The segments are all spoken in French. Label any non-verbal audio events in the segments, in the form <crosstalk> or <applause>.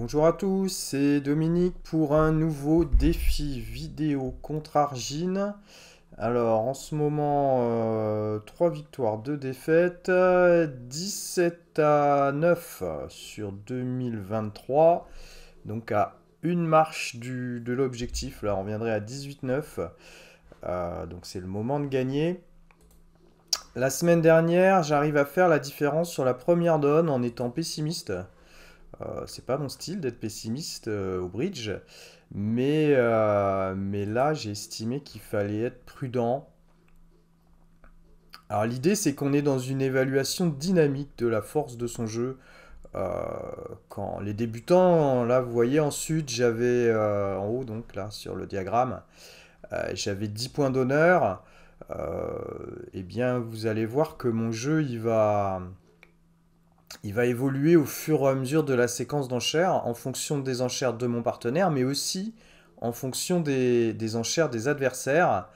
Bonjour à tous, c'est Dominique pour un nouveau défi vidéo contre Argine. Alors en ce moment, 3 euh, victoires, 2 défaites, 17 à 9 sur 2023, donc à une marche de l'objectif, là on viendrait à 18-9, euh, donc c'est le moment de gagner. La semaine dernière, j'arrive à faire la différence sur la première donne en étant pessimiste. Euh, c'est pas mon style d'être pessimiste euh, au bridge, euh, mais, là j'ai estimé qu'il fallait être prudent. Alors l'idée c'est qu'on est dans une évaluation dynamique de la force de son jeu. quand les débutants, là vous voyez ensuite, j'avais en haut donc là sur le diagramme, j'avais 10 points d'honneur. eh bien vous allez voir que mon jeu il va il va évoluer au fur et à mesure de la séquence d'enchères en fonction des enchères de mon partenaire, mais aussi en fonction des, enchères des adversaires.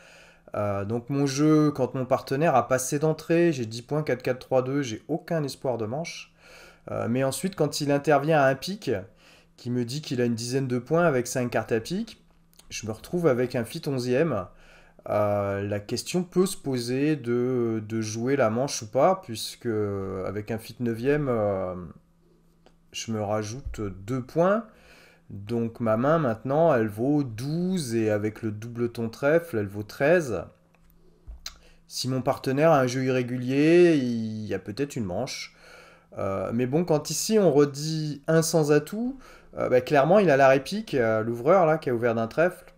Euh, donc mon jeu, quand mon partenaire a passé d'entrée, j'ai 10 points 4-4-3-2, j'ai aucun espoir de manche. Euh, mais ensuite, quand il intervient à un pic, qui me dit qu'il a une dizaine de points avec 5 cartes à pic, je me retrouve avec un fit 11ème euh, la question peut se poser de, jouer la manche ou pas, puisque euh, avec un fit 9 euh, je me rajoute 2 points. Donc ma main maintenant, elle vaut 12 et avec le double ton trèfle, elle vaut 13. Si mon partenaire a un jeu irrégulier, il y a peut-être une manche. mais bon, quand ici on redit un sans atout, bah, clairement il a la réplique, l'ouvreur là qui a ouvert d'un trèfle.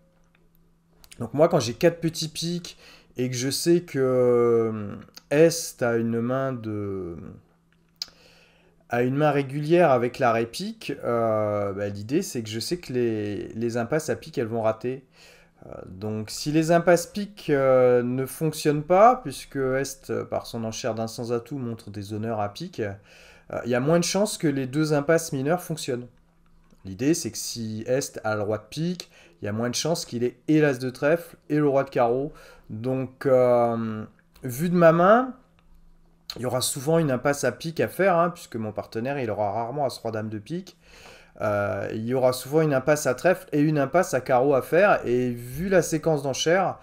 Donc moi, quand j'ai quatre petits pics et que je sais que Est euh, a une main de a une main régulière avec l'arrêt pique, euh, bah, l'idée c'est que je sais que les, impasses à pique elles vont rater. Euh, donc si les impasses pique ne fonctionnent pas, puisque Est par son enchère d'un sans atout montre des honneurs à pique, il y a moins de chances que les deux impasses mineures fonctionnent. L'idée c'est que si Est a le roi de pique, il y a moins de chances qu'il ait hélas l'As de trèfle et le Roi de carreau. Donc, euh, vu de ma main, il y aura souvent une impasse à pique à faire, hein, puisque mon partenaire, il aura rarement à Roi-Dame de pique. Euh, il y aura souvent une impasse à trèfle et une impasse à carreau à faire. Et vu la séquence d'enchères,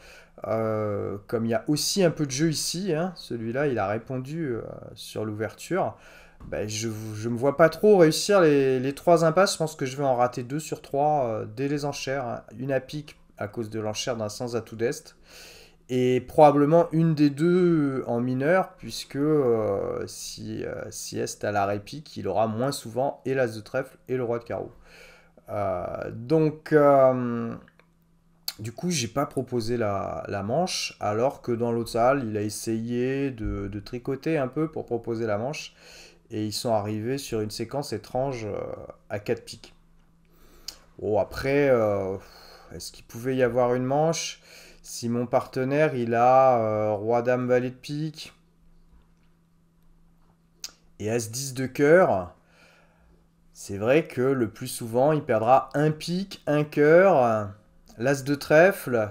euh, comme il y a aussi un peu de jeu ici, hein, celui-là il a répondu sur l'ouverture, bah, je ne me vois pas trop réussir les, les, trois impasses. Je pense que je vais en rater deux sur trois euh, dès les enchères. Hein. Une à pic à cause de l'enchère d'un sans atout d'est. Et probablement une des deux euh, en mineur, puisque euh, si, est à la répique, il aura moins souvent et l'as de trèfle et le roi de carreau. donc, du coup, j'ai pas proposé la, manche, alors que dans l'autre salle, il a essayé de tricoter un peu pour proposer la manche et ils sont arrivés sur une séquence étrange euh, à 4 piques. Bon, après, euh, est-ce qu'il pouvait y avoir une manche Si mon partenaire, il a euh, Roi Dame Valet de pique et As-10 de cœur, c'est vrai que le plus souvent, il perdra un pique, un cœur, l'As de trèfle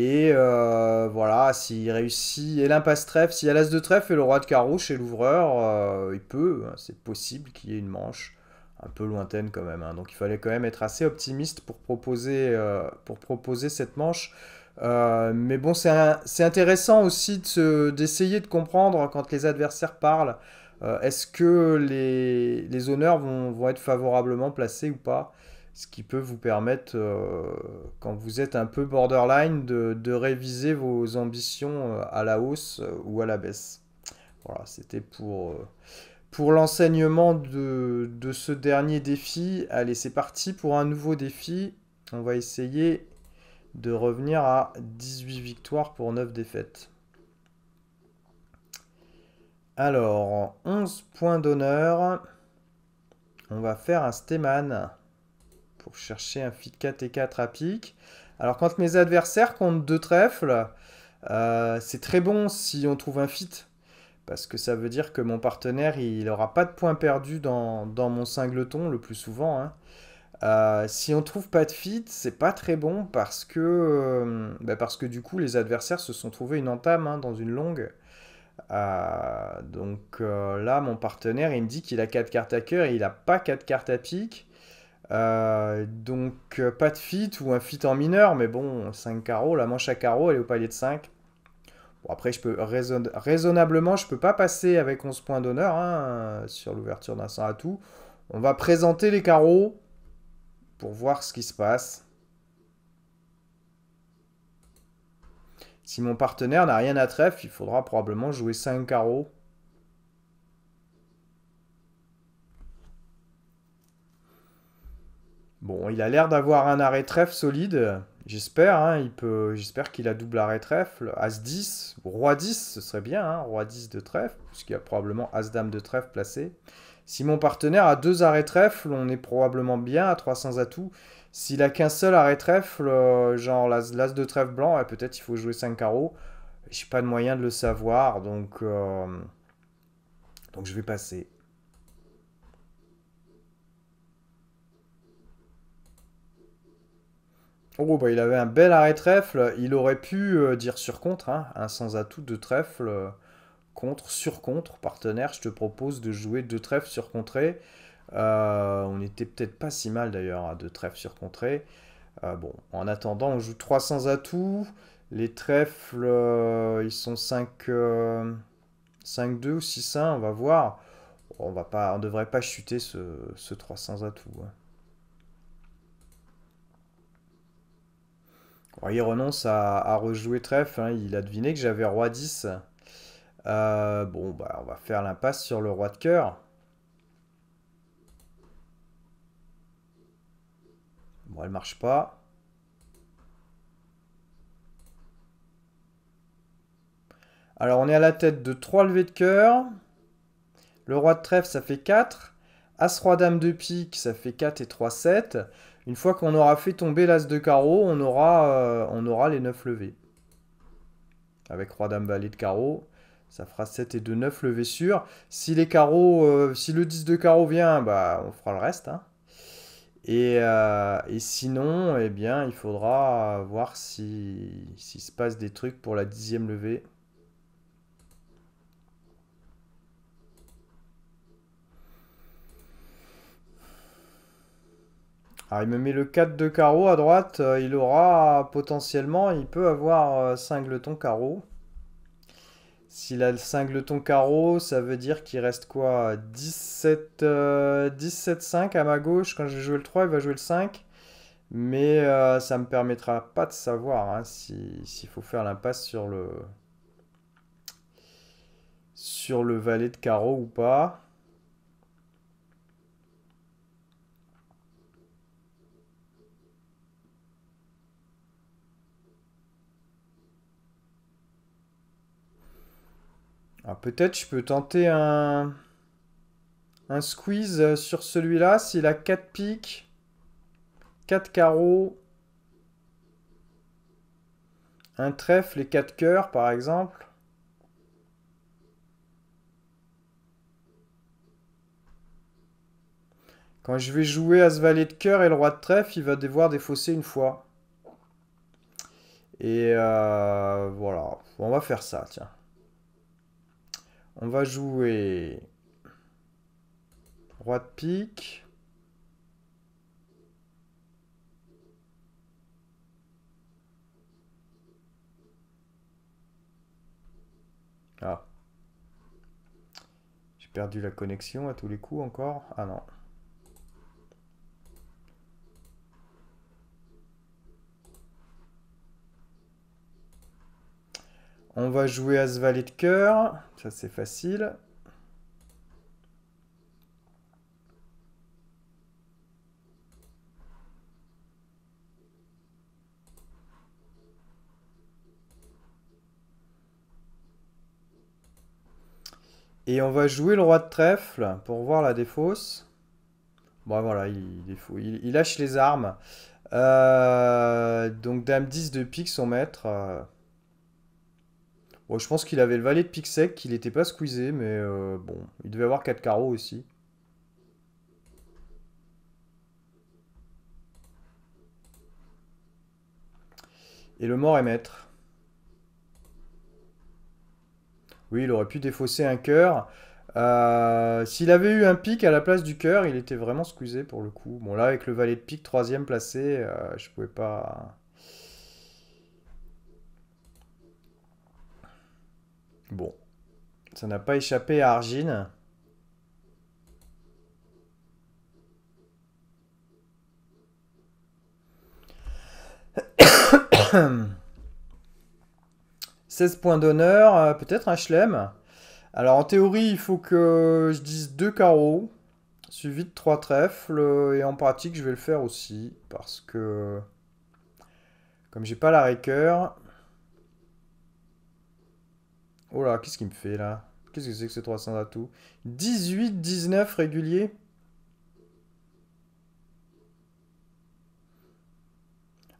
et euh, voilà, s'il réussit, et l'impasse trèfle, s'il y a l'as de trèfle et le roi de carreau chez l'ouvreur, euh, il peut, hein, c'est possible qu'il y ait une manche un peu lointaine quand même. Hein. Donc il fallait quand même être assez optimiste pour proposer, euh, pour proposer cette manche. mais bon, c'est intéressant aussi d'essayer de, comprendre quand les adversaires parlent, est-ce que les, honneurs vont, être favorablement placés ou pas ce qui peut vous permettre, euh, quand vous êtes un peu borderline, de, réviser vos ambitions euh, à la hausse euh, ou à la baisse. Voilà, c'était pour, pour l'enseignement de, de, ce dernier défi. Allez, c'est parti pour un nouveau défi. On va essayer de revenir à 18 victoires pour 9 défaites. Alors, 11 points d'honneur. On va faire un Steman chercher un fit 4 et 4 à pique. Alors quand mes adversaires comptent deux trèfles, euh, c'est très bon si on trouve un fit. Parce que ça veut dire que mon partenaire, il n'aura pas de points perdus dans, mon singleton le plus souvent. Hein. Euh, si on trouve pas de fit, c'est pas très bon parce que, euh, bah, parce que du coup les adversaires se sont trouvés une entame hein, dans une longue. donc là, mon partenaire, il me dit qu'il a 4 cartes à cœur et il n'a pas 4 cartes à pique. Euh, donc euh, pas de fit ou un fit en mineur, mais bon, 5 carreaux, la manche à carreaux, elle est au palier de 5. Bon, après, je peux raisonnablement, je peux pas passer avec 11 points d'honneur hein, sur l'ouverture d'un 100 à tout. On va présenter les carreaux pour voir ce qui se passe. Si mon partenaire n'a rien à trèfle, il faudra probablement jouer 5 carreaux. Bon, il a l'air d'avoir un arrêt trèfle solide. J'espère, hein, il peut. J'espère qu'il a double arrêt trèfle. As 10, roi 10, ce serait bien, hein, roi 10 de trèfle, puisqu'il y a probablement as dame de trèfle placé. Si mon partenaire a deux arrêts trèfle, on est probablement bien à 300 atouts. S'il a qu'un seul arrêt trèfle, euh, genre l'as de trèfle blanc, peut-être il faut jouer 5 carreaux. J'ai pas de moyen de le savoir, donc, euh, donc je vais passer. Oh, bah, il avait un bel arrêt trèfle. Il aurait pu euh, dire sur contre, hein, un sans atout de trèfle. Euh, contre, sur contre, partenaire, je te propose de jouer deux trèfles sur contrée. Euh, on était peut-être pas si mal d'ailleurs à deux trèfles sur contrée. bon, en attendant, on joue 300 atouts. Les trèfles, ils sont 5, 2 ou 6-1, on va voir. On ne devrait pas chuter ce, trois 300 atouts. Hein. il renonce à, rejouer trèfle. Hein. Il a deviné que j'avais roi 10. Euh, bon, bah, on va faire l'impasse sur le roi de cœur. Bon, elle marche pas. Alors, on est à la tête de 3 levées de cœur. Le roi de trèfle, ça fait 4. As, roi, dame de pique, ça fait 4 et 3, 7. Une fois qu'on aura fait tomber l'as de carreau, on aura, euh, on aura les 9 levées. Avec roi dame valet de carreau, ça fera 7 et 2 9 levés sûres. Si les carreaux, euh, si le 10 de carreau vient, bah on fera le reste hein. et, euh, et, sinon, eh bien, il faudra voir s'il se passe des trucs pour la dixième levée. Alors il me met le 4 de carreau à droite, euh, il aura potentiellement, il peut avoir singleton euh, carreau. S'il a le singleton carreau, ça veut dire qu'il reste quoi 17, 5 euh, à ma gauche. Quand je vais jouer le 3, il va jouer le 5. Mais ça ne me permettra pas de savoir hein, s'il faut faire l'impasse sur le, sur le valet de carreau ou pas. peut-être je peux tenter un... Un squeeze sur celui-là. S'il a 4 piques, 4 carreaux, un trèfle et 4 cœurs par exemple. Quand je vais jouer à ce valet de cœur et le roi de trèfle, il va devoir défausser une fois. Et euh, voilà, on va faire ça, tiens. On va jouer roi de pique. Ah. J'ai perdu la connexion à tous les coups encore. Ah non. On va jouer As Valet de cœur. Ça, c'est facile. Et on va jouer le roi de trèfle pour voir la défausse. Bon, voilà, il, Il, lâche les armes. Euh, donc, dame 10 de pique, son maître. Bon, je pense qu'il avait le valet de pique sec, qu'il n'était pas squeezé, mais euh, bon, il devait avoir 4 carreaux aussi. Et le mort est maître. Oui, il aurait pu défausser un cœur. Euh, s'il avait eu un pic à la place du cœur, il était vraiment squeezé pour le coup. Bon là, avec le valet de pique, troisième placé, euh, je pouvais pas... Bon. Ça n'a pas échappé à Argine. 16 <coughs> points d'honneur, euh, peut-être un chelem. Alors en théorie, il faut que je dise 2 carreaux, suivi de 3 trèfles, et en pratique, je vais le faire aussi, parce que comme j'ai pas la raker, Oh là, qu'est-ce qu'il me fait là Qu'est-ce que c'est que ces 300 atouts 18, 19 réguliers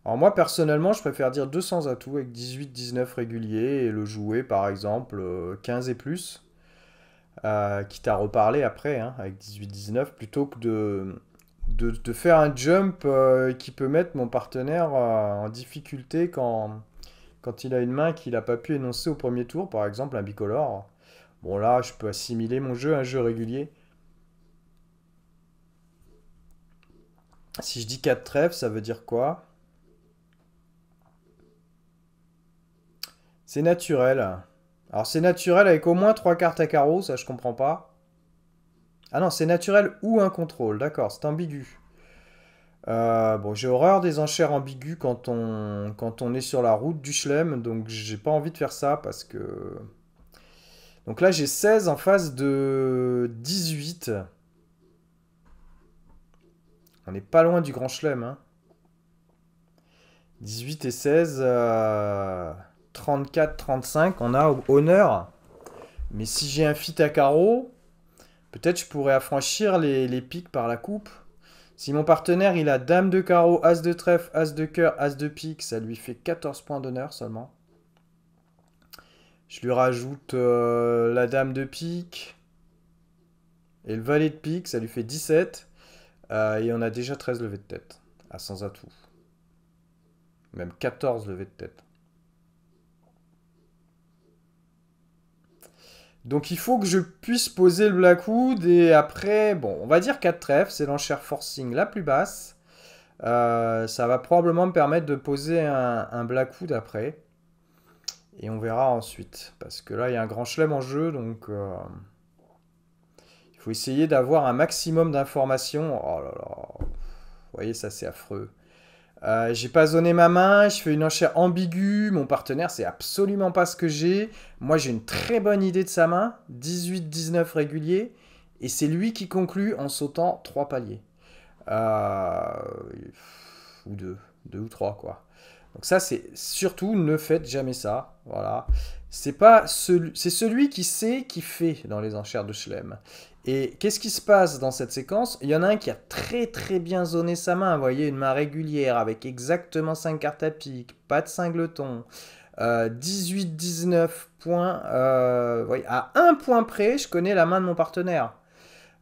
Alors moi personnellement, je préfère dire 200 atouts avec 18, 19 réguliers et le jouer par exemple 15 euh, et plus. Euh, quitte à reparler après hein, avec 18-19 plutôt que de, de, faire un jump euh, qui peut mettre mon partenaire euh, en difficulté quand, quand il a une main qu'il n'a pas pu énoncer au premier tour, par exemple un bicolore. Bon là, je peux assimiler mon jeu à un jeu régulier. Si je dis 4 trèfles, ça veut dire quoi C'est naturel. Alors c'est naturel avec au moins 3 cartes à carreaux, ça je comprends pas. Ah non, c'est naturel ou un contrôle, d'accord, c'est ambigu. Euh, bon, j'ai horreur des enchères ambiguës quand on, quand on est sur la route du Schlem, donc j'ai pas envie de faire ça parce que. Donc là, j'ai 16 en face de 18. On n'est pas loin du grand Schlem. 18 hein. et 16, 34, 35, on a honneur. Mais si j'ai un fit à carreau, peut-être je pourrais affranchir les, les pics par la coupe. Si mon partenaire il a dame de carreau, as de trèfle, as de cœur, as de pique, ça lui fait 14 points d'honneur seulement. Je lui rajoute euh, la dame de pique et le valet de pique, ça lui fait 17. Euh, et on a déjà 13 levées de tête, à sans atout. Même 14 levées de tête. Donc il faut que je puisse poser le Blackwood et après, bon, on va dire 4 trèfles, c'est l'enchère forcing la plus basse. Euh, ça va probablement me permettre de poser un, Black Blackwood après. Et on verra ensuite. Parce que là, il y a un grand chelem en jeu, donc... Euh, il faut essayer d'avoir un maximum d'informations. Oh là là. Vous voyez, ça c'est affreux. Euh, j'ai pas zoné ma main, je fais une enchère ambiguë, mon partenaire c'est absolument pas ce que j'ai. Moi j'ai une très bonne idée de sa main, 18-19 régulier, et c'est lui qui conclut en sautant trois paliers. Euh, ou deux, deux ou trois quoi. Donc ça c'est surtout ne faites jamais ça, voilà c'est pas celui, c'est celui qui sait qui fait dans les enchères de Schlem. Et qu'est-ce qui se passe dans cette séquence Il y en a un qui a très très bien zoné sa main, vous voyez, une main régulière avec exactement 5 cartes à pique, pas de singleton, 18-19 euh, points, euh, voyez, à un point près, je connais la main de mon partenaire.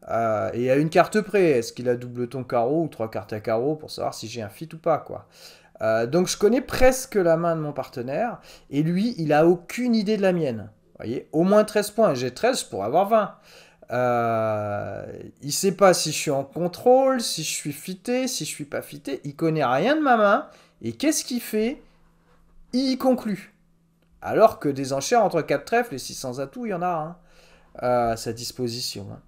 Euh, et à une carte près, est-ce qu'il a double ton carreau ou trois cartes à carreau pour savoir si j'ai un fit ou pas, quoi. Euh, donc je connais presque la main de mon partenaire et lui, il a aucune idée de la mienne. Vous voyez, au moins 13 points. J'ai 13 pour avoir 20. Euh, il sait pas si je suis en contrôle, si je suis fité, si je suis pas fité. Il connaît rien de ma main. Et qu'est-ce qu'il fait Il conclut. Alors que des enchères entre 4 trèfles et 600 atouts, il y en a hein, euh, à sa disposition. Hein.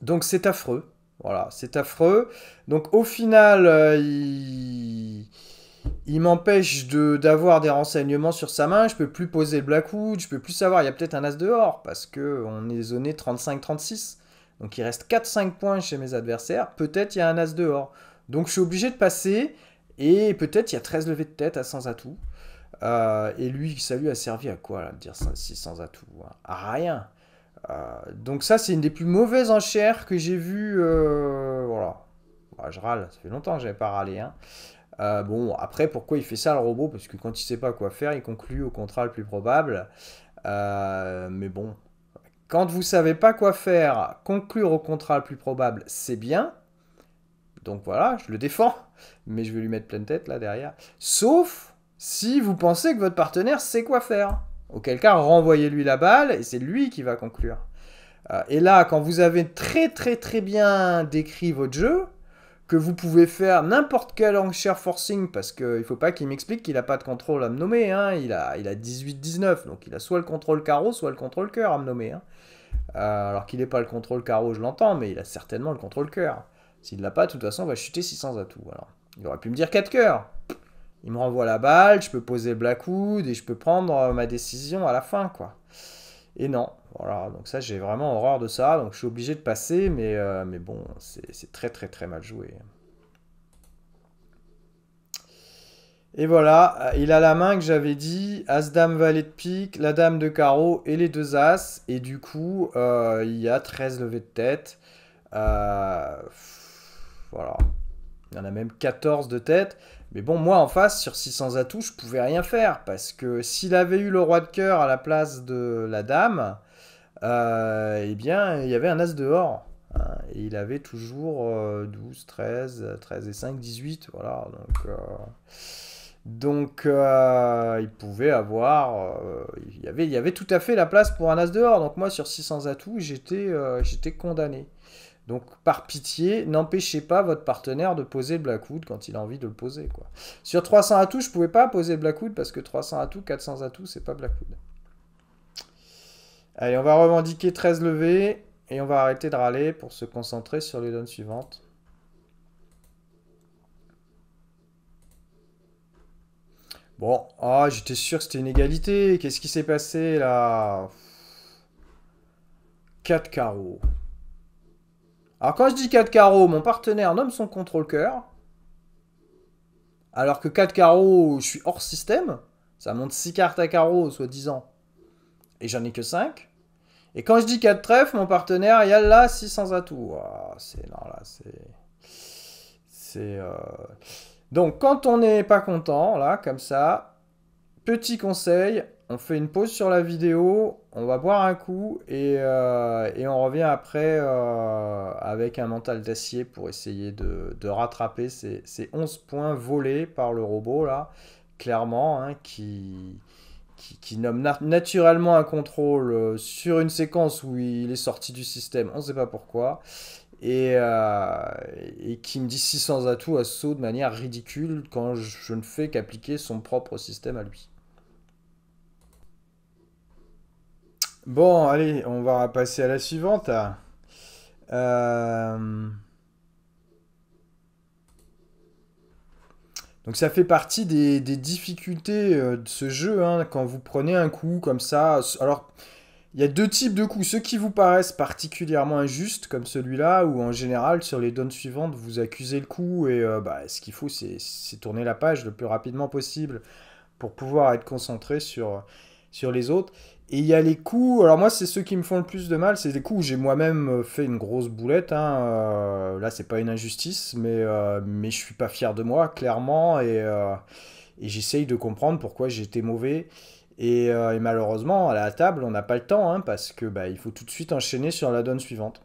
Donc c'est affreux. Voilà, c'est affreux. Donc au final, euh, il, m'empêche d'avoir des renseignements sur sa main. Je peux plus poser le Blackwood, je peux plus savoir. Il y a peut-être un as dehors parce que on est zoné 35-36. Donc il reste 4-5 points chez mes adversaires. Peut-être il y a un as dehors. Donc je suis obligé de passer. Et peut-être il y a 13 levées de tête à sans atout. Euh, et lui, ça lui a servi à quoi de dire sans atouts hein À rien. Euh, donc ça, c'est une des plus mauvaises enchères que j'ai vues. Euh, voilà. Bah, je râle, ça fait longtemps que j'avais pas râlé. Hein. Euh, bon, après, pourquoi il fait ça le robot Parce que quand il sait pas quoi faire, il conclut au contrat le plus probable. mais bon, quand vous savez pas quoi faire, conclure au contrat le plus probable, c'est bien. Donc voilà, je le défends, mais je vais lui mettre pleine tête là derrière. Sauf si vous pensez que votre partenaire sait quoi faire. Auquel cas, renvoyez-lui la balle et c'est lui qui va conclure. Euh, et là, quand vous avez très très très bien décrit votre jeu, que vous pouvez faire n'importe quel enchère forcing, parce qu'il ne faut pas qu'il m'explique qu'il n'a pas de contrôle à me nommer, hein. il a, il a 18-19, donc il a soit le contrôle carreau, soit le contrôle cœur à me nommer. Hein. Euh, alors qu'il n'est pas le contrôle carreau, je l'entends, mais il a certainement le contrôle cœur. S'il ne l'a pas, de toute façon, on va chuter 600 atouts. Alors, il aurait pu me dire 4 cœurs. Il me renvoie la balle, je peux poser Blackwood et je peux prendre euh, ma décision à la fin, quoi. Et non, voilà, donc ça j'ai vraiment horreur de ça, donc je suis obligé de passer, mais, euh, mais bon, c'est très très très mal joué. Et voilà, euh, il a la main que j'avais dit, As-Dame, Valet de pique, la Dame de carreau et les deux As, et du coup, il y a 13 levées de tête. voilà, il y en a même 14 de tête. Mais bon, moi en face, sur 600 atouts, je pouvais rien faire. Parce que s'il avait eu le roi de cœur à la place de la dame, euh, eh bien, il y avait un as dehors. Hein. et il avait toujours 12, 13, 13 et 5, 18. Voilà. Donc. Euh, donc, euh, il pouvait avoir. il y avait tout à fait la place pour un as dehors. Donc, moi, sur 600 atouts, j'étais j'étais condamné. Donc, par pitié, n'empêchez pas votre partenaire de poser le Blackwood quand il a envie de le poser. Sur 300 atouts, je ne pouvais pas poser Blackwood parce que 300 atouts, 400 atouts, c'est pas Blackwood. Allez, on va revendiquer 13 levées et on va arrêter de râler pour se concentrer sur les donnes suivantes. Bon, ah, j'étais sûr que c'était une égalité. Qu'est-ce qui s'est passé là 4 carreaux. Alors quand je dis 4 carreaux, mon partenaire nomme son contrôle cœur. Alors que 4 carreaux, je suis hors système. Ça monte 6 cartes à carreaux, soi-disant. Et j'en ai que 5. Et quand je dis 4 trèfles, mon partenaire, il y a là 600 atouts. Ah, c'est... là, c'est... Euh. Donc, quand on n'est pas content, là, comme ça, petit conseil, on fait une pause sur la vidéo, on va boire un coup et, euh, on revient après euh, avec un mental d'acier pour essayer de, rattraper ces, 11 points volés par le robot là, clairement, hein, qui, nomme naturellement un contrôle euh, sur une séquence où il est sorti du système, on ne sait pas pourquoi. Et, qui me dit 600 atouts à saut de manière ridicule quand je ne fais qu'appliquer son propre système à lui. Bon, allez, on va passer à la suivante. Euh, donc ça fait partie des, difficultés euh, de ce jeu, hein, quand vous prenez un coup comme ça. Alors, il y a deux types de coups, ceux qui vous paraissent particulièrement injustes, comme celui-là, où en général, sur les donnes suivantes, vous accusez le coup, et euh, bah, ce qu'il faut, c'est tourner la page le plus rapidement possible pour pouvoir être concentré sur, sur les autres. Et il y a les coups, alors moi c'est ceux qui me font le plus de mal, c'est des coups où j'ai moi-même euh, fait une grosse boulette. Hein, euh, là c'est pas une injustice, mais, euh, mais je suis pas fier de moi, clairement, et, euh, j'essaye de comprendre pourquoi j'étais mauvais. Et, malheureusement, à la table, on n'a pas le temps, hein, parce que bah, il faut tout de suite enchaîner sur la donne suivante.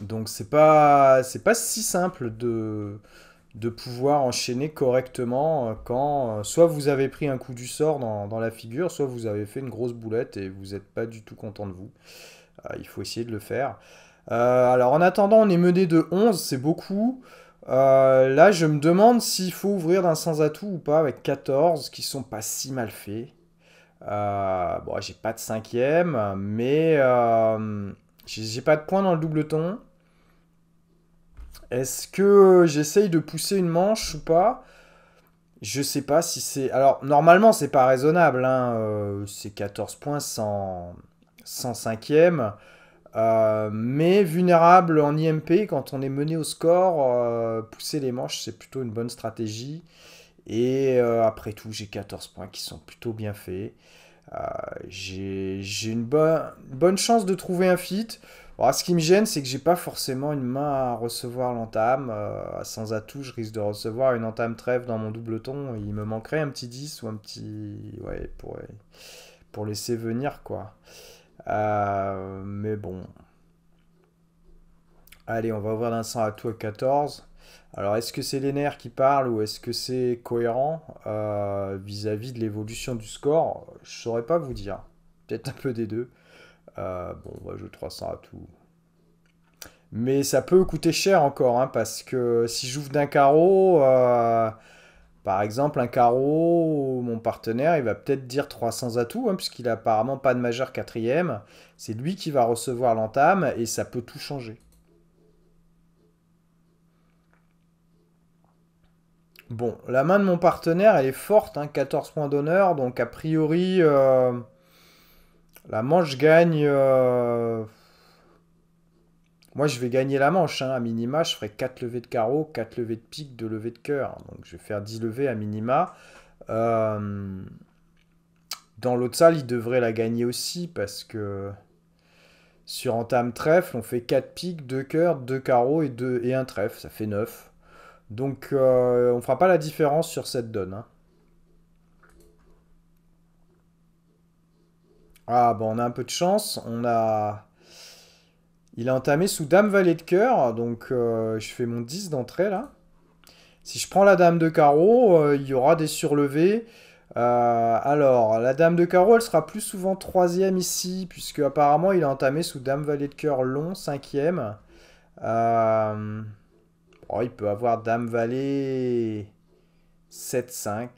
Donc c'est pas, pas si simple de, de pouvoir enchaîner correctement euh, quand euh, soit vous avez pris un coup du sort dans, la figure, soit vous avez fait une grosse boulette et vous n'êtes pas du tout content de vous. Euh, il faut essayer de le faire. alors en attendant, on est mené de 11, c'est beaucoup. là, je me demande s'il faut ouvrir d'un sans atout ou pas avec 14 qui sont pas si mal faits. bon, j'ai pas de cinquième, mais j'ai pas de points dans le double est-ce que j'essaye de pousser une manche ou pas Je sais pas si c'est. Alors, normalement, c'est pas raisonnable. Hein, euh, c'est 14 points sans, 5e. Euh, mais vulnérable en IMP, quand on est mené au score, euh, pousser les manches, c'est plutôt une bonne stratégie. Et après tout, j'ai 14 points qui sont plutôt bien faits. j'ai une, une bonne chance de trouver un fit. Alors, ce qui me gêne, c'est que j'ai pas forcément une main à recevoir l'entame. Euh, sans atout, je risque de recevoir une entame trêve dans mon doubleton. Il me manquerait un petit 10 ou un petit. Ouais, pour, pour laisser venir, quoi. Euh, mais bon. Allez, on va ouvrir d'un atout à 14. Alors, est-ce que c'est les qui parle ou est-ce que c'est cohérent euh, vis-à-vis -vis de l'évolution du score Je saurais pas vous dire. Peut-être un peu des deux bon, on va jouer 300 à tout. Mais ça peut coûter cher encore, hein, parce que si j'ouvre d'un carreau, euh, par exemple, un carreau, mon partenaire, il va peut-être dire 300 à tout, hein, puisqu'il n'a apparemment pas de majeur quatrième. C'est lui qui va recevoir l'entame, et ça peut tout changer. Bon, la main de mon partenaire, elle est forte, 14 hein, points d'honneur, donc a priori, euh, la manche gagne. Euh, moi, je vais gagner la manche. Hein. À minima, je ferai 4 levées de carreaux, 4 levées de piques, 2 levées de cœur. Donc, je vais faire 10 levées à minima. Euh, dans l'autre salle, il devrait la gagner aussi parce que sur entame trèfle, on fait 4 piques, 2 cœurs, 2 carreaux et, et 1 trèfle. Ça fait 9. Donc, euh, on ne fera pas la différence sur cette donne. Hein. Ah, bon, on a un peu de chance. On a... Il a entamé sous Dame Valet de cœur, donc euh, je fais mon 10 d'entrée là. Si je prends la Dame de carreau, euh, il y aura des surlevés. Euh, alors, la Dame de carreau, elle sera plus souvent troisième ici, puisque apparemment il a entamé sous Dame Valet de cœur long, cinquième. Oh, il peut avoir Dame Valet 7-5.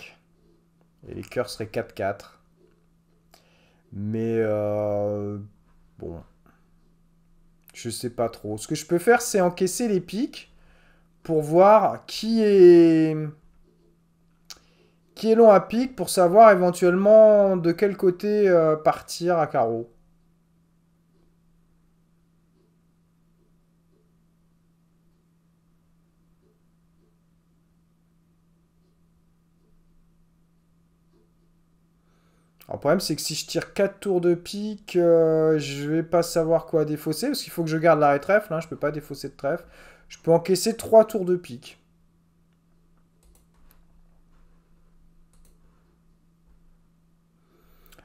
Et les cœurs seraient 4-4. Mais euh, bon, je sais pas trop. Ce que je peux faire, c'est encaisser les pics pour voir qui est qui est long à pic pour savoir éventuellement de quel côté euh, partir à carreau. Alors, le problème, c'est que si je tire 4 tours de pique, je euh, je vais pas savoir quoi défausser, parce qu'il faut que je garde l'arrêt trèfle, je hein, je peux pas défausser de trèfle. Je peux encaisser 3 tours de pique.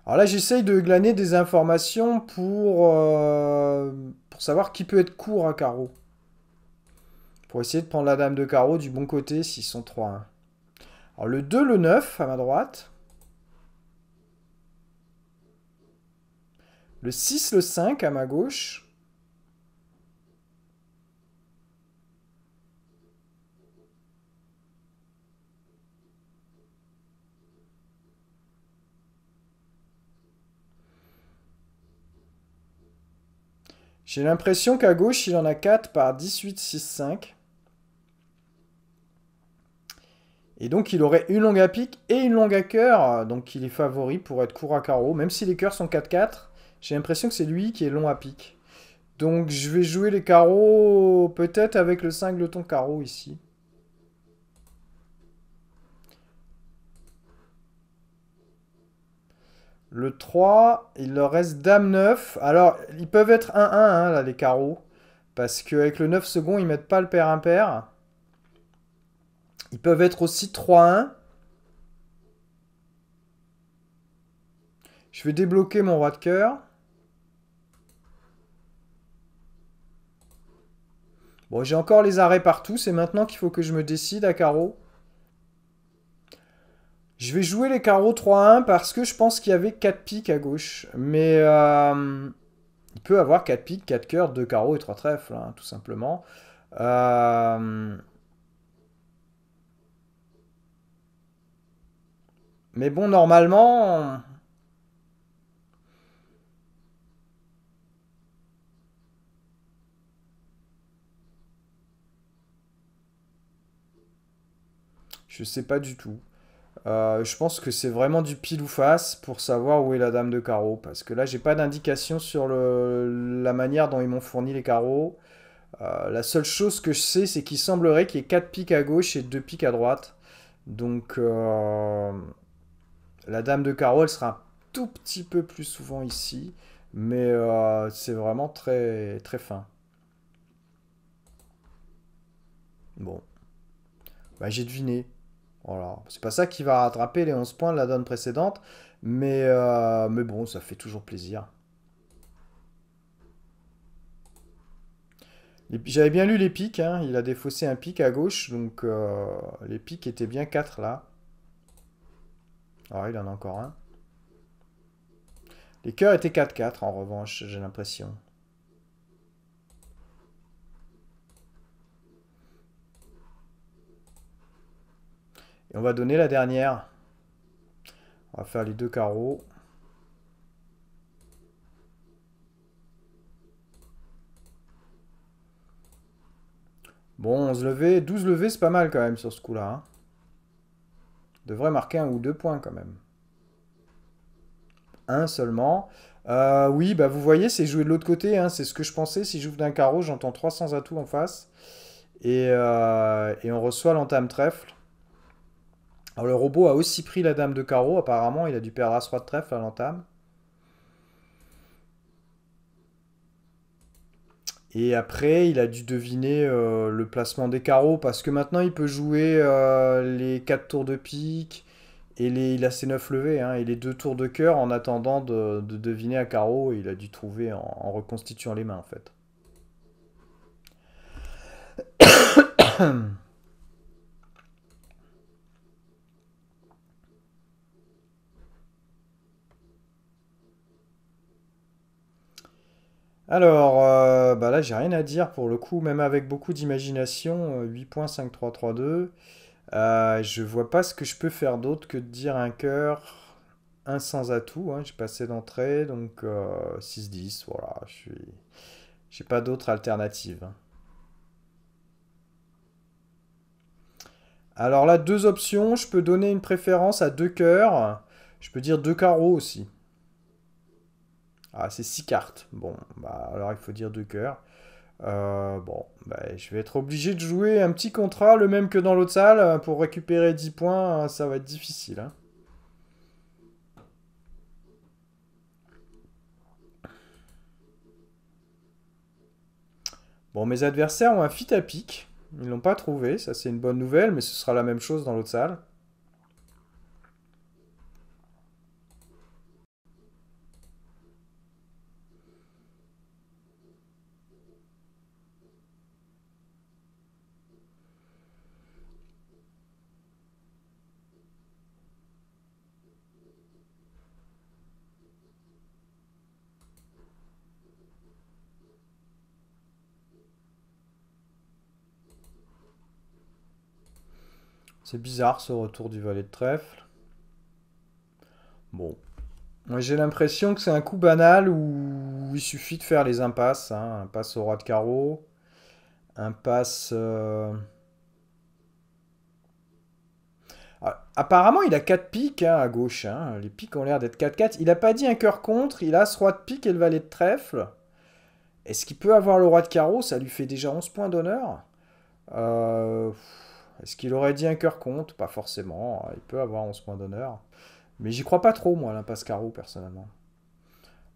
Alors là, j'essaye de glaner des informations pour, euh, pour savoir qui peut être court à carreau. Pour essayer de prendre la dame de carreau du bon côté s'ils sont 3-1. Hein. Alors le 2, le 9 à ma droite. Le 6, le 5 à ma gauche. J'ai l'impression qu'à gauche, il en a 4 par 18, 6, 5. Et donc, il aurait une longue à pique et une longue à cœur. Donc, il est favori pour être court à carreau. Même si les cœurs sont 4-4, j'ai l'impression que c'est lui qui est long à pique. Donc je vais jouer les carreaux peut-être avec le singleton carreau ici. Le 3, il leur reste dame 9. Alors, ils peuvent être 1-1, hein, là, les carreaux. Parce qu'avec le 9 secondes, ils mettent pas le père impair Ils peuvent être aussi 3-1. Je vais débloquer mon roi de cœur. Bon, j'ai encore les arrêts partout. C'est maintenant qu'il faut que je me décide à carreau. Je vais jouer les carreaux 3-1 parce que je pense qu'il y avait 4 piques à gauche. Mais euh, il peut avoir 4 piques, 4 cœurs, 2 carreaux et 3 trèfles, hein, tout simplement. Euh, mais bon, normalement, Je sais pas du tout. Euh, je pense que c'est vraiment du pile ou face pour savoir où est la dame de carreau. Parce que là, j'ai pas d'indication sur la manière dont ils m'ont fourni les carreaux. Euh, la seule chose que je sais, c'est qu'il semblerait qu'il y ait 4 piques à gauche et 2 piques à droite. Donc, euh, la dame de carreau, elle sera un tout petit peu plus souvent ici. Mais c'est vraiment très, très fin. Bon. Bah, j'ai deviné. C'est pas ça qui va rattraper les 11 points de la donne précédente, mais, euh, mais bon, ça fait toujours plaisir. J'avais bien lu les pics, hein. il a défaussé un pic à gauche, donc euh, les pics étaient bien 4 là. Ah, il en a encore un. Les cœurs étaient 4-4 en revanche, j'ai l'impression. Et on va donner la dernière. On va faire les deux carreaux. Bon, 11 levés, 12 levés, c'est pas mal quand même sur ce coup-là. Hein. Devrait marquer un ou deux points quand même. Un seulement. Euh, oui, bah vous voyez, c'est jouer de l'autre côté. Hein. c'est ce que je pensais. Si j'ouvre d'un carreau, j'entends 300 atouts en face. Euh, et on reçoit l'entame trèfle. Alors le robot a aussi pris la dame de carreau, apparemment, il a dû perdre As-Roi de trèfle à l'entame. Et après, il a dû deviner le placement des carreaux, parce que maintenant, il peut jouer les 4 tours de pique, et les, il a ses 9 levés et les 2 tours de cœur, en attendant de, deviner à carreau, il a dû trouver en, en reconstituant les mains, en fait. Alors, euh, bah là, j'ai rien à dire pour le coup, même avec beaucoup d'imagination, 8.5332. Euh, je euh, je vois pas ce que je peux faire d'autre que de dire un cœur, un sans atout. Hein. J'ai passé d'entrée, donc 6-10, voilà. Je suis... J'ai pas d'autre alternative. Hein. Alors là, deux options. Je peux donner une préférence à deux cœurs. Je peux dire deux carreaux aussi. Ah, c'est 6 cartes. Bon, bah, alors il faut dire 2 cœurs. Euh, bon, bah, je vais être obligé de jouer un petit contrat, le même que dans l'autre salle, euh, pour récupérer 10 points. Euh, ça va être difficile. Hein. Bon, mes adversaires ont un fit à pic Ils l'ont pas trouvé, ça c'est une bonne nouvelle, mais ce sera la même chose dans l'autre salle. C'est bizarre ce retour du valet de trèfle. Bon. j'ai l'impression que c'est un coup banal où il suffit de faire les impasses. Hein. Un passe au roi de carreau. Impasse... Euh, ah, apparemment, il a 4 piques hein, à gauche. Hein. Les piques ont l'air d'être 4-4. Il n'a pas dit un cœur contre. Il a ce roi de pique et le valet de trèfle. Est-ce qu'il peut avoir le roi de carreau Ça lui fait déjà 11 points d'honneur. Euh... Est-ce qu'il aurait dit un cœur compte Pas forcément. Ah, il peut avoir 11 points d'honneur. Mais j'y crois pas trop, moi, l'impascaro, personnellement.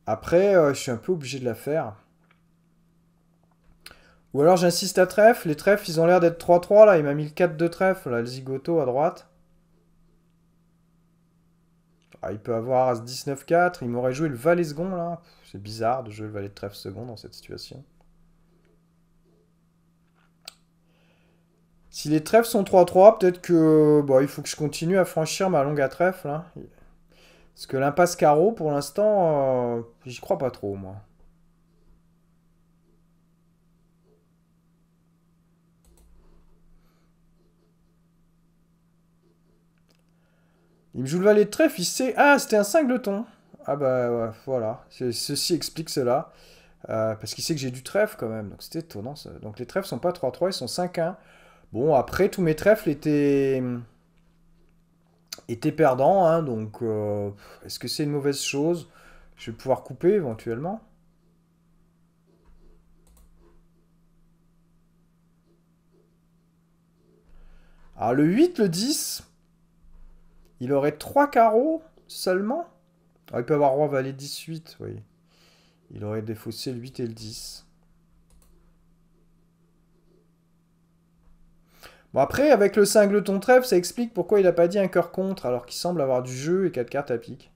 Après, euh, je suis un peu obligé de la faire. Ou alors j'insiste à trèfle. Les trèfles, ils ont l'air d'être 3-3 là. Il m'a mis le 4 de trèfle, là, le zigoto à droite. Ah, il peut avoir As 19-4. Il m'aurait joué le valet second là. C'est bizarre de jouer le valet de trèfle second dans cette situation. Si les trèfles sont 3-3, peut-être que bon, bah, il faut que je continue à franchir ma longue à trèfle. Hein. Parce que l'impasse carreau, pour l'instant, euh, j'y crois pas trop, moi. Il me joue le valet de trèfle, il sait... Ah, c'était un singleton Ah bah, voilà. Ceci explique cela. Euh, parce qu'il sait que j'ai du trèfle, quand même. Donc, c'était étonnant, ça. Donc, les trèfles sont pas 3-3, ils sont 5-1. Bon, après, tous mes trèfles étaient, perdants, hein, donc euh, est-ce que c'est une mauvaise chose Je vais pouvoir couper éventuellement. Alors ah, le 8, le 10, il aurait 3 carreaux seulement. Ah, il peut avoir roi, valet, 18, oui. Il aurait défaussé le 8 et le 10. Bon, après, avec le singleton trèfle, ça explique pourquoi il n'a pas dit un cœur contre, alors qu'il semble avoir du jeu et 4 cartes à pique.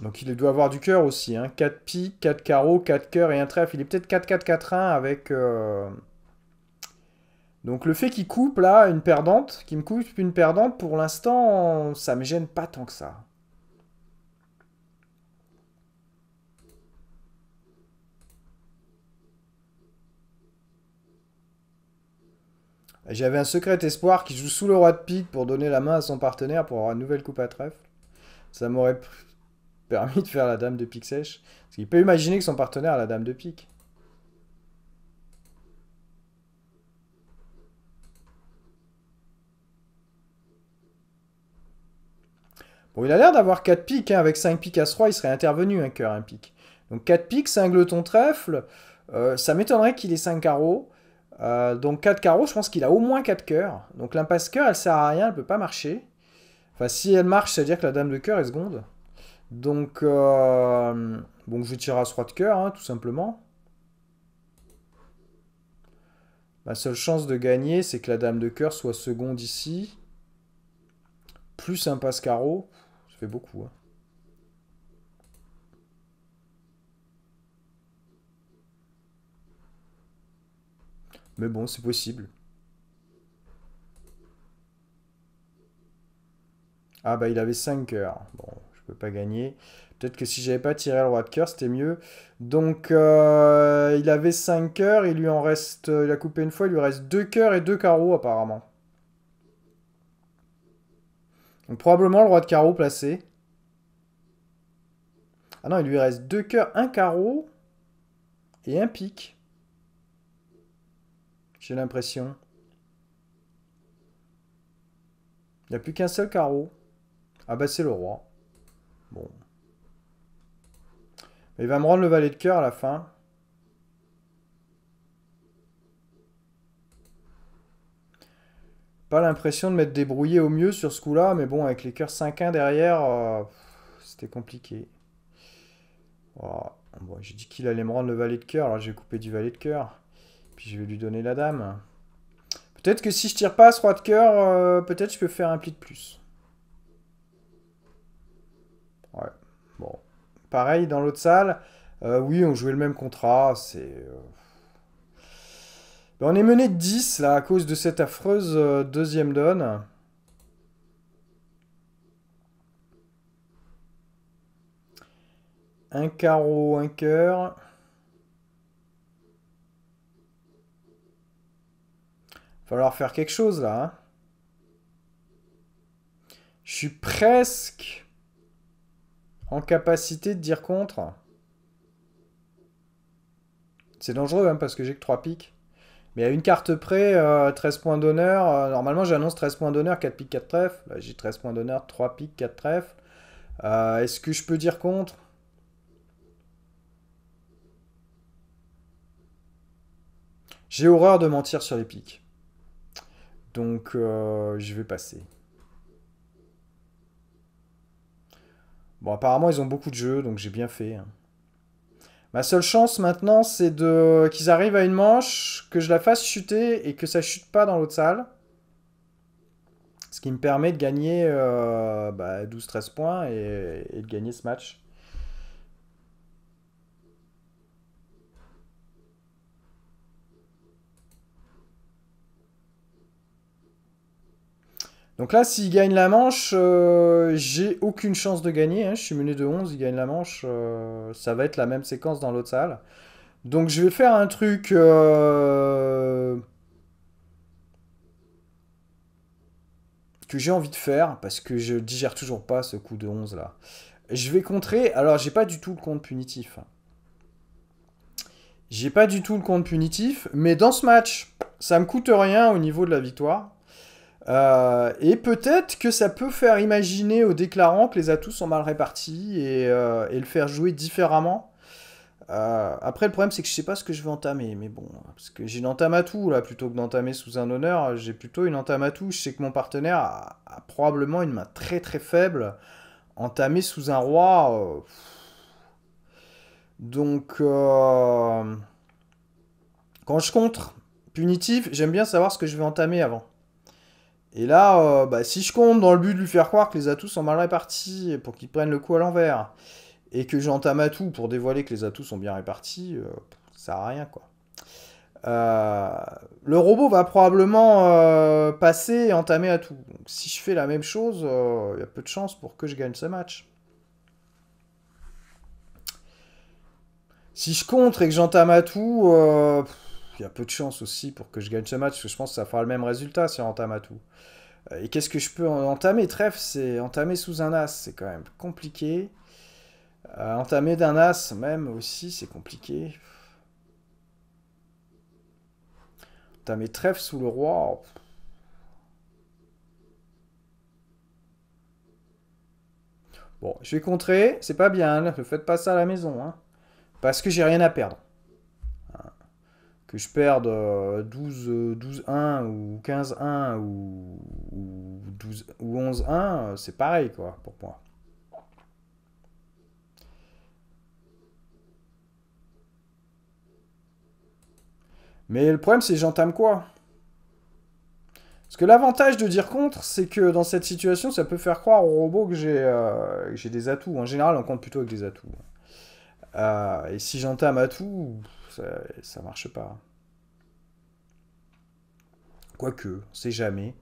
Donc il doit avoir du cœur aussi. Hein. 4 piques, 4 carreaux, 4 cœurs et un trèfle. Il est peut-être 4-4-4-1 avec... Euh, donc le fait qu'il coupe là une perdante, qu'il me coupe une perdante, pour l'instant, ça me gêne pas tant que ça. J'avais un secret espoir qui joue sous le roi de pique pour donner la main à son partenaire pour avoir une nouvelle coupe à trèfle. Ça m'aurait <laughs> permis de faire la dame de pique sèche. Parce qu'il peut imaginer que son partenaire a la dame de pique. Bon, il a l'air d'avoir 4 piques, hein, avec 5 piques à 3, il serait intervenu un cœur, un pique. Donc 4 piques, 5 gloton trèfle, euh, ça m'étonnerait qu'il ait 5 carreaux. Euh, donc 4 carreaux, je pense qu'il a au moins 4 cœurs. Donc l'impasse cœur, elle sert à rien, elle peut pas marcher. Enfin, si elle marche, ça veut dire que la dame de cœur est seconde. Donc, euh, bon, je tire à 3 de cœur, hein, tout simplement. Ma seule chance de gagner, c'est que la dame de cœur soit seconde ici. Plus un passe carreau beaucoup. Hein. Mais bon, c'est possible. Ah bah il avait 5 cœurs. Bon, je peux pas gagner. Peut-être que si j'avais pas tiré le roi de cœur, c'était mieux. Donc euh, il avait 5 cœurs, il lui en reste. Euh, il a coupé une fois, il lui reste 2 coeurs et 2 carreaux apparemment. Donc probablement le roi de carreau placé. Ah non, il lui reste deux cœurs, un carreau et un pique. J'ai l'impression. Il n'y a plus qu'un seul carreau. Ah bah c'est le roi. Bon. il va me rendre le valet de cœur à la fin. l'impression de m'être débrouillé au mieux sur ce coup-là, mais bon, avec les cœurs 5-1 derrière, euh, c'était compliqué. Oh, j'ai dit qu'il allait me rendre le valet de cœur, alors j'ai coupé du valet de cœur. Puis je vais lui donner la dame. Peut-être que si je tire pas ce roi de cœur, euh, peut-être je peux faire un pli de plus. Ouais, bon. Pareil, dans l'autre salle, euh, oui, on jouait le même contrat, c'est on est mené 10 là à cause de cette affreuse euh, deuxième donne. Un carreau, un cœur. Falloir faire quelque chose là. Hein. Je suis presque en capacité de dire contre. C'est dangereux hein, parce que j'ai que 3 piques. Mais à une carte près, 13 euh, points d'honneur. Euh, normalement, j'annonce 13 points d'honneur, 4 piques, 4 trèfles. Là, j'ai 13 points d'honneur, 3 piques, 4 trèfles. Euh, est-ce que je peux dire contre J'ai horreur de mentir sur les piques. Donc, je vais passer. Bon, apparemment, ils ont beaucoup de jeux, donc j'ai bien fait. Hein. Ma seule chance maintenant, c'est de qu'ils arrivent à une manche, que je la fasse chuter et que ça chute pas dans l'autre salle. Ce qui me permet de gagner 12-13 euh, bah, points et de gagner ce match. Donc là, s'il gagne la manche, euh, j'ai aucune chance de gagner. Hein. Je suis mené de 11, il gagne la manche. Euh, ça va être la même séquence dans l'autre salle. Donc je vais faire un truc... Euh, que j'ai envie de faire, parce que je digère toujours pas ce coup de 11 là. Je vais contrer... Alors j'ai pas du tout le compte punitif. Hein. J'ai pas du tout le compte punitif, mais dans ce match, ça me coûte rien au niveau de la victoire. Euh, et peut-être que ça peut faire imaginer aux déclarants que les atouts sont mal répartis et, euh, le faire jouer différemment. Euh, après, le problème, c'est que je sais pas ce que je vais entamer, mais bon, parce que j'ai une entame à tout là, plutôt que d'entamer sous un honneur, j'ai plutôt une entame à tout. Je sais que mon partenaire a, probablement une main très très faible. Entamée sous un roi. Donc, quand je contre punitif, j'aime bien savoir ce que je vais entamer avant. Et là, euh, bah, si je compte dans le but de lui faire croire que les atouts sont mal répartis pour qu'il prenne le coup à l'envers, et que j'entame à tout pour dévoiler que les atouts sont bien répartis, euh, ça sert à rien quoi. Euh, le robot va probablement passer et entamer à tout. si je fais la même chose, il y a peu de chances pour que je gagne ce match. Si je compte et que j'entame à tout, il y a peu de chance aussi pour que je gagne ce match, parce que je pense que ça fera le même résultat si on entame à tout. Euh, et qu'est-ce que je peux entamer Trèfle, c'est entamer sous un as, c'est quand même compliqué. Euh, entamer d'un as, même aussi, c'est compliqué. Entamer trèfle sous le roi. Oh, bon, je vais contrer, c'est pas bien, ne faites pas ça à la maison. Hein. parce que j'ai rien à perdre que je perde 12, 12 1 ou 15-1 ou, 12, ou 11-1, euh, c'est pareil quoi pour moi. Mais le problème c'est j'entame quoi Parce que l'avantage de dire contre, c'est que dans cette situation, ça peut faire croire au robot euh, que j'ai des atouts. En général, on compte plutôt avec des atouts. Euh, et si j'entame à tout, ça, marche pas. Quoique, on sait jamais.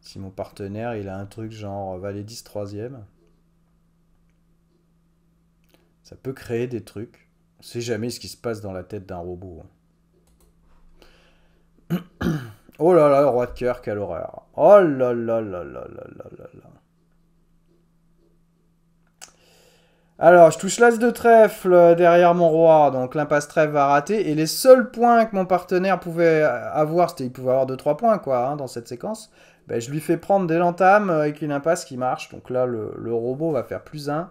Si mon partenaire, il a un truc genre valet 10 troisième, ça peut créer des trucs. On sait jamais ce qui se passe dans la tête d'un robot. Hein. <coughs> Oh là là, le roi de cœur, quelle horreur. Oh là là là là là là là là. Alors, je touche l'as de trèfle derrière mon roi, donc l'impasse trèfle va rater. Et les seuls points que mon partenaire pouvait avoir, c'était il pouvait avoir 2-3 points quoi, hein, dans cette séquence. Ben, je lui fais prendre des l'entame avec une impasse qui marche. Donc là, le, robot va faire plus 1.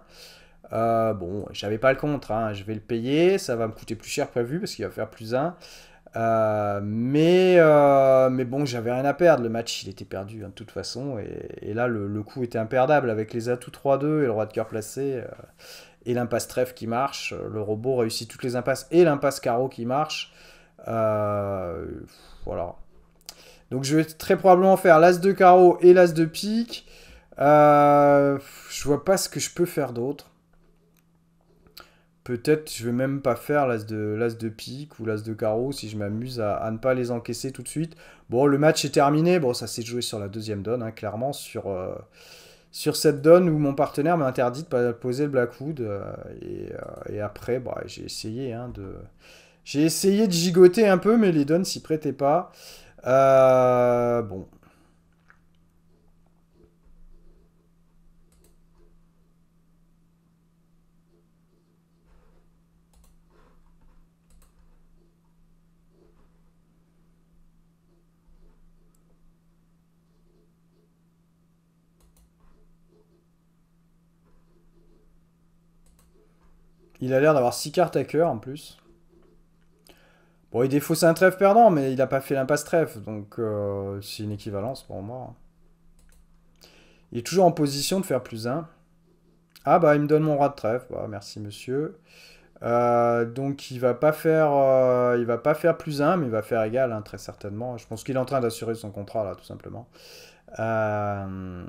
Euh, bon, j'avais pas le contre, hein, je vais le payer, ça va me coûter plus cher prévu parce qu'il va faire plus 1. Euh, mais, euh, mais bon, j'avais rien à perdre. Le match, il était perdu hein, de toute façon. Et, là, le, coup était imperdable avec les atouts 3-2 et le roi de cœur placé. Euh, et l'impasse trèfle qui marche. Le robot réussit toutes les impasses et l'impasse carreau qui marche. voilà. Donc je vais très probablement faire l'as de carreau et l'as de pique. je vois pas ce que je peux faire d'autre peut-être je vais même pas faire l'as de, l'as de pique ou l'as de carreau si je m'amuse à, ne pas les encaisser tout de suite. Bon, le match est terminé. Bon, ça s'est joué sur la deuxième donne, hein, clairement, sur, euh, sur cette donne où mon partenaire m'a interdit de poser le Blackwood. Euh, euh, et, après, bah, j'ai essayé hein, de... J'ai essayé de gigoter un peu, mais les donnes s'y prêtaient pas. bon, Il a l'air d'avoir 6 cartes à cœur en plus. Bon, il défausse un trèfle perdant, mais il n'a pas fait l'impasse trèfle, donc euh, c'est une équivalence pour moi. Il est toujours en position de faire plus 1. Ah bah, il me donne mon roi de trèfle. Bah, merci monsieur. Euh, donc il va pas faire, euh, il va pas faire plus 1, mais il va faire égal hein, très certainement. Je pense qu'il est en train d'assurer son contrat là, tout simplement. Euh...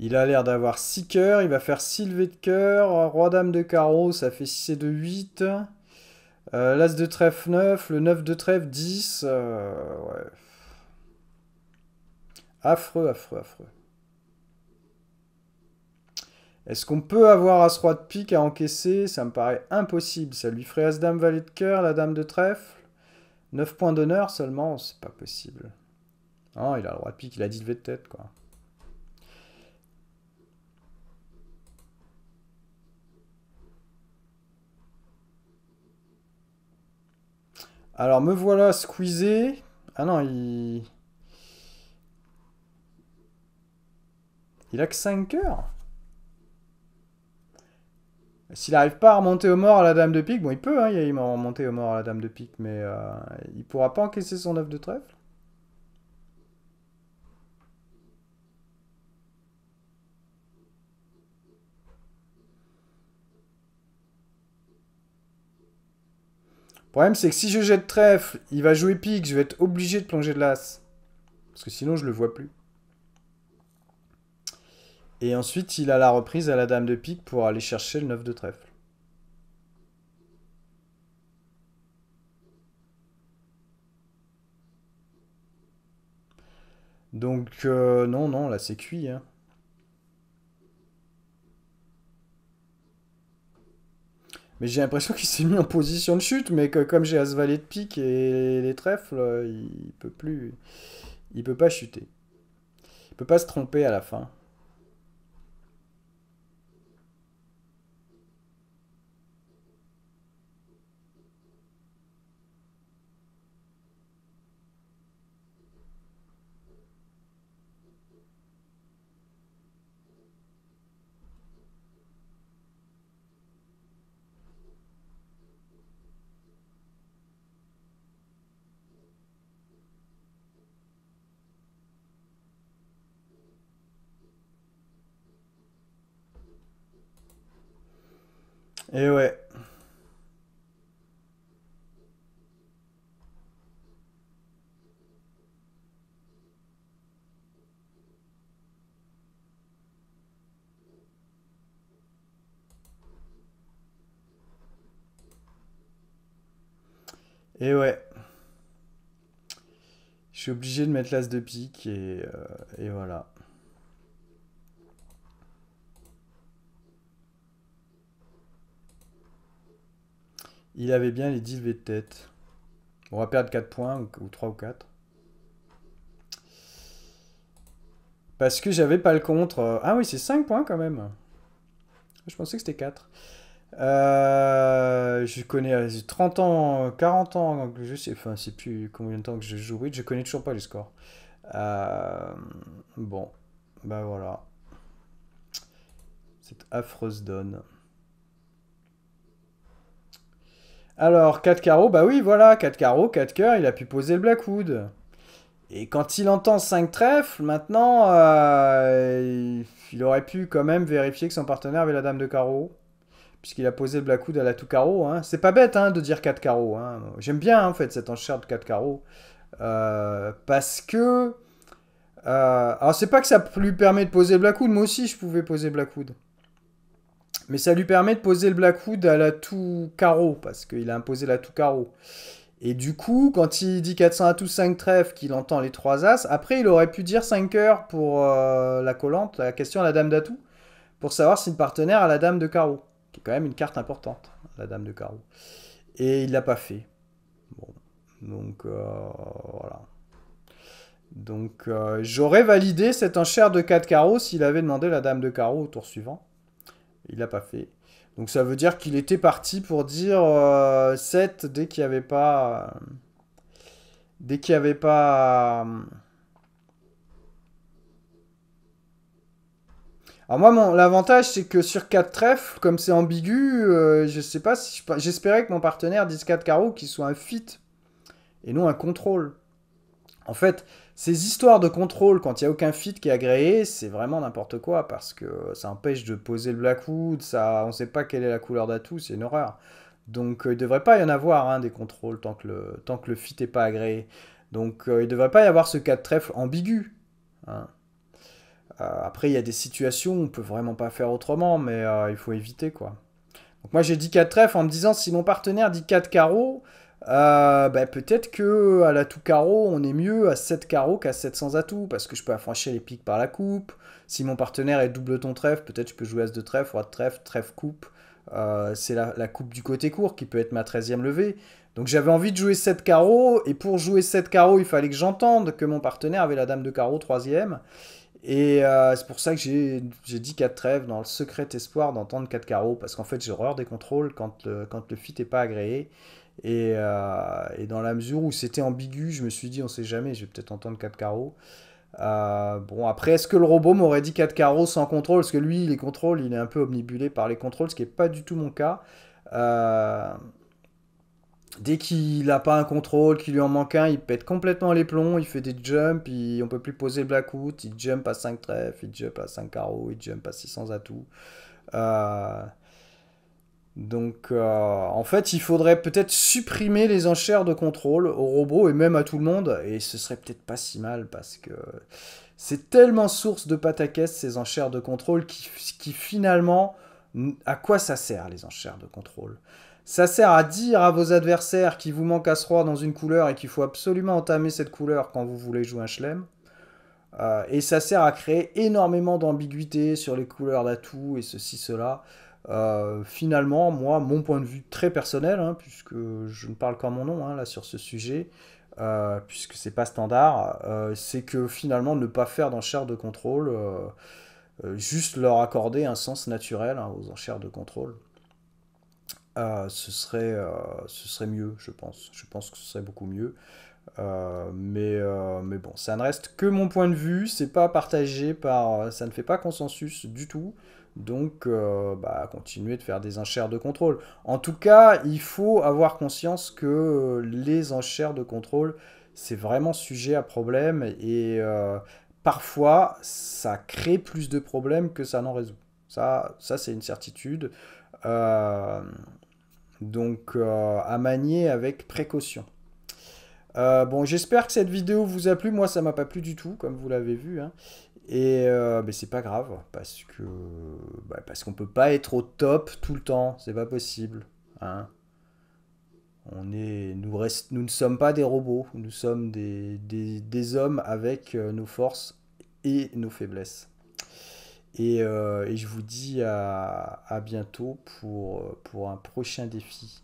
Il a l'air d'avoir 6 cœurs. Il va faire 6 levées de cœur. Roi-dame de carreau, ça fait 6 et 2, 8. Euh, l'as de trèfle 9. Le 9 de trèfle 10. Euh, ouais. Affreux, affreux, affreux. Est-ce qu'on peut avoir As roi de pique à encaisser Ça me paraît impossible. Ça lui ferait As dame valet de cœur, la dame de trèfle. 9 points d'honneur seulement, c'est pas possible. Non, il a le Roi de pique, il a 10 levées de tête, quoi. Alors me voilà squeezé. Ah non, il... Il a que 5 heures. S'il n'arrive pas à remonter au mort à la dame de pique, bon il peut, hein, il m'a remonté au mort à la dame de pique, mais euh, il pourra pas encaisser son œuf de trèfle. Le problème, c'est que si je jette trèfle, il va jouer pique, je vais être obligé de plonger de l'as. Parce que sinon, je le vois plus. Et ensuite, il a la reprise à la dame de pique pour aller chercher le 9 de trèfle. Donc, euh, non, non, là, c'est cuit. Hein. Mais j'ai l'impression qu'il s'est mis en position de chute, mais que comme j'ai as valet de pique et les trèfles, il peut plus. Il peut pas chuter. Il peut pas se tromper à la fin. Et eh ouais. Et eh ouais. Je suis obligé de mettre l'as de pique et, euh, et voilà. Il avait bien les 10 levées de tête. On va perdre 4 points, ou 3 ou 4. Parce que j'avais pas le contre. Ah oui, c'est 5 points quand même. Je pensais que c'était 4. Euh, je connais 30 euh, ans, 40 ans, donc je sais, plus combien de temps que je joue je connais toujours pas les scores. Euh, bon, bah voilà. Cette affreuse donne. Alors, 4 carreaux, bah oui, voilà, 4 carreaux, 4 cœurs, il a pu poser le Blackwood. Et quand il entend 5 trèfles, maintenant, euh, il aurait pu quand même vérifier que son partenaire avait la dame de carreau. Puisqu'il a posé le Blackwood à la tout carreau. Hein. C'est pas bête hein, de dire 4 carreaux. Hein. J'aime bien en fait cette enchère de 4 carreaux. parce que. Euh, alors c'est pas que ça lui permet de poser le Blackwood, moi aussi je pouvais poser Blackwood. Mais ça lui permet de poser le Blackwood à la tout carreau, parce qu'il a imposé la tout carreau. Et du coup, quand il dit 400 à 5 trèfles, qu'il entend les 3 As, après il aurait pu dire 5 heures pour euh, la collante, la question à la dame d'atout, pour savoir si le partenaire a la dame de carreau, qui est quand même une carte importante, la dame de carreau. Et il l'a pas fait. Bon, donc euh, voilà. Donc euh, j'aurais validé cette enchère de 4 carreaux s'il avait demandé la dame de carreau au tour suivant. Il l'a pas fait. Donc ça veut dire qu'il était parti pour dire 7 euh, dès qu'il n'y avait pas... Euh, dès qu'il n'y avait pas... Euh, Alors moi, mon, l'avantage, c'est que sur 4 trèfles, comme c'est ambigu, je sais pas si... J'espérais que mon partenaire dise 4 carreaux, qu'il soit un fit, et non un contrôle. En fait, ces histoires de contrôle quand il n'y a aucun fit qui est agréé, c'est vraiment n'importe quoi parce que ça empêche de poser le Blackwood, ça, on ne sait pas quelle est la couleur d'atout, c'est une horreur. Donc euh, il ne devrait pas y en avoir hein, des contrôles tant que le, tant que le fit n'est pas agréé. Donc euh, il ne devrait pas y avoir ce cas de trèfle ambigu. Hein. Euh, après, il y a des situations où on peut vraiment pas faire autrement, mais il faut éviter quoi. Donc moi j'ai dit 4 trèfles en me disant si mon partenaire dit 4 carreaux, euh, ben, peut-être que à l'atout carreau, on est mieux à 7 carreaux qu'à 700 atouts parce que je peux affranchir les piques par la coupe. Si mon partenaire est double ton trèfle, peut-être je peux jouer as de trèfle, roi de trèfle, trèfle coupe. Euh, c'est la, coupe du côté court qui peut être ma 13e levée. Donc j'avais envie de jouer 7 carreaux, et pour jouer 7 carreaux, il fallait que j'entende que mon partenaire avait la dame de carreau 3 Et euh, c'est pour ça que j'ai dit 4 trèfles dans le secret espoir d'entendre 4 carreaux, parce qu'en fait j'ai horreur des contrôles quand le, quand le fit n'est pas agréé. Euh, et, dans la mesure où c'était ambigu, je me suis dit, on sait jamais, je vais peut-être entendre 4 carreaux. bon, après, est-ce que le robot m'aurait dit 4 carreaux sans contrôle Parce que lui, il les contrôle, il est un peu omnibulé par les contrôles, ce qui n'est pas du tout mon cas. Euh, dès qu'il n'a pas un contrôle, qu'il lui en manque un, il pète complètement les plombs, il fait des jumps, il, on peut plus poser blackout, il jump à 5 trèfles, il jump à 5 carreaux, il jump à 600 atouts. Euh, donc, euh, en fait, il faudrait peut-être supprimer les enchères de contrôle aux robots et même à tout le monde, et ce serait peut-être pas si mal parce que c'est tellement source de pataquès ces enchères de contrôle qui, finalement, à quoi ça sert les enchères de contrôle Ça sert à dire à vos adversaires qu'il vous manque à se roi dans une couleur et qu'il faut absolument entamer cette couleur quand vous voulez jouer un chelem. Euh, et ça sert à créer énormément d'ambiguïté sur les couleurs d'atout et ceci, cela. Euh, finalement, moi, mon point de vue très personnel, hein, puisque je ne parle qu'en mon nom hein, là sur ce sujet, euh, puisque c'est pas standard, euh, c'est que finalement ne pas faire d'enchères de contrôle, euh, juste leur accorder un sens naturel hein, aux enchères de contrôle, ce serait, ce serait mieux, je pense. Je pense que ce serait beaucoup mieux. mais, mais bon, ça ne reste que mon point de vue, c'est pas partagé par. ça ne fait pas consensus du tout. Donc, euh, bah, continuez de faire des enchères de contrôle. En tout cas, il faut avoir conscience que euh, les enchères de contrôle, c'est vraiment sujet à problème et euh, parfois, ça crée plus de problèmes que ça n'en résout. Ça, c'est une certitude. donc, à manier avec précaution. bon, j'espère que cette vidéo vous a plu. Moi, ça m'a pas plu du tout, comme vous l'avez vu. Hein. Et euh, mais c'est pas grave parce que bah parce qu'on peut pas être au top tout le temps, c'est pas possible. Hein. On est, nous, reste, nous ne sommes pas des robots, nous sommes des, des, hommes avec euh, nos forces et nos faiblesses. Euh, et, je vous dis à, à bientôt pour, pour un prochain défi.